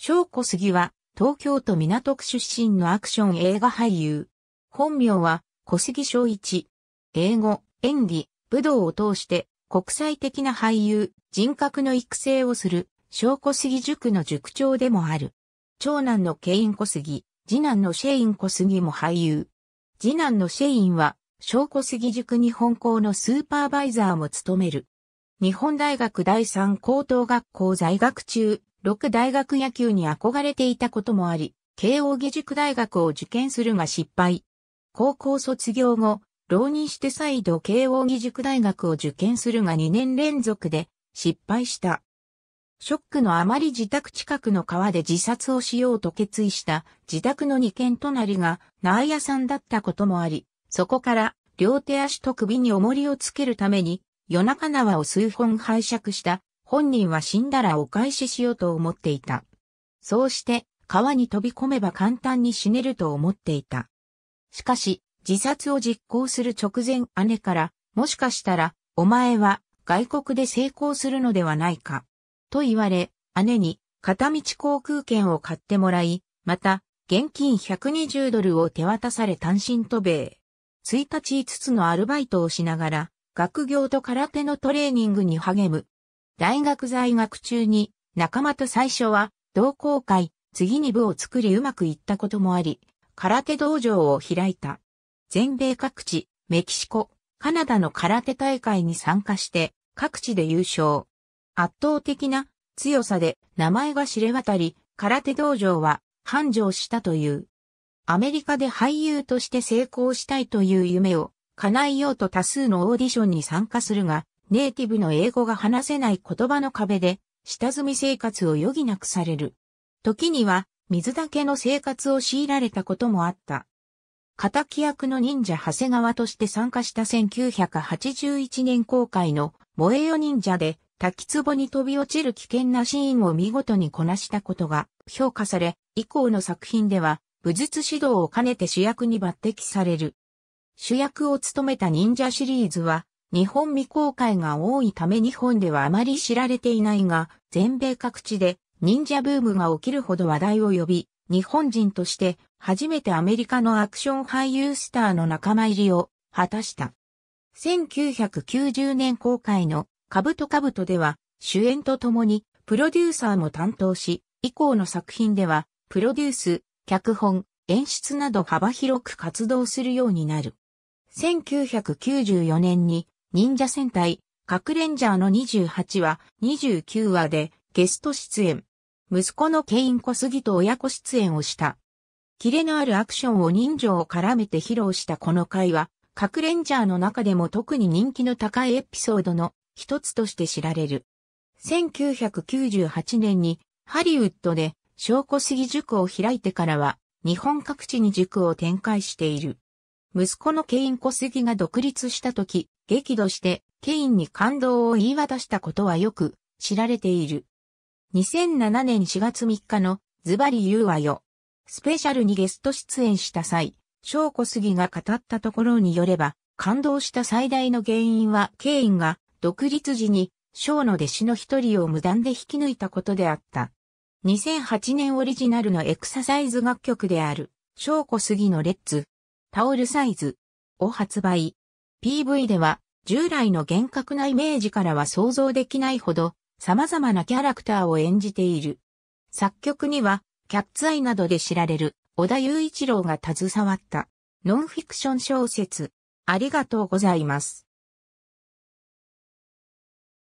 翔子杉は、東京都港区出身のアクション映画俳優。本名は、小杉翔一。英語、演技、武道を通して、国際的な俳優、人格の育成をする、翔子杉塾の塾長でもある。長男のケイン小杉、次男のシェイン小杉も俳優。次男のシェインは、翔子杉塾日本校のスーパーバイザーも務める。日本大学第三高等学校在学中、6大学野球に憧れていたこともあり、慶応義塾大学を受験するが失敗。高校卒業後、浪人して再度慶応義塾大学を受験するが2年連続で失敗した。ショックのあまり自宅近くの川で自殺をしようと決意した自宅の2軒隣が内屋さんだったこともあり、そこから両手足と首に重りをつけるために夜中縄を数本拝借した本人は死んだらお返ししようと思っていた。そうして、川に飛び込めば簡単に死ねると思っていた。しかし、自殺を実行する直前姉から、もしかしたら、お前は外国で成功するのではないか。と言われ、姉に片道航空券を買ってもらい、また、現金120ドルを手渡され単身渡米。1日5つのアルバイトをしながら、学業と空手のトレーニングに励む大学在学中に仲間と最初は同好会、次に部を作りうまくいったこともあり、空手道場を開いた。全米各地、メキシコ、カナダの空手大会に参加して各地で優勝。圧倒的な強さで名前が知れ渡り、空手道場は繁盛したという。アメリカで俳優として成功したいという夢を叶えようと多数のオーディションに参加するが、ネイティブの英語が話せない言葉の壁で、下積み生活を余儀なくされる。時には、水だけの生活を強いられたこともあった。仇役の忍者長谷川として参加した1981年公開の萌えよ忍者で滝壺に飛び落ちる危険なシーンを見事にこなしたことが評価され、以降の作品では武術指導を兼ねて主役に抜擢される。主役を務めた忍者シリーズは日本未公開が多いため日本ではあまり知られていないが、全米各地で忍者ブームが起きるほど話題を呼び、日本人として初めてアメリカのアクション俳優スターの仲間入りを果たした。1990年公開のカブトカブトでは主演と共にプロデューサーも担当し、以降の作品ではプロデュース、脚本、演出など幅広く活動するようになる。1994年に忍者戦隊、核レンジャーの28話、29話でゲスト出演。息子のケイン小杉と親子出演をした。キレのあるアクションを人情を絡めて披露したこの回は、核レンジャーの中でも特に人気の高いエピソードの一つとして知られる。1998年にハリウッドで小小杉塾を開いてからは、日本各地に塾を展開している。息子のケイン小杉が独立した時、激怒して、ケインに感動を言い渡したことはよく知られている。2007年4月3日のズバリ言うわよ。スペシャルにゲスト出演した際、翔子杉が語ったところによれば、感動した最大の原因はケインが独立時に翔の弟子の一人を無断で引き抜いたことであった。2008年オリジナルのエクササイズ楽曲である、翔子杉のレッツ、タオルサイズを発売。PV では、従来の厳格なイメージからは想像できないほど、様々なキャラクターを演じている。作曲には、キャッツアイなどで知られる、小田雄一郎が携わった、ノンフィクション小説、ありがとうございます。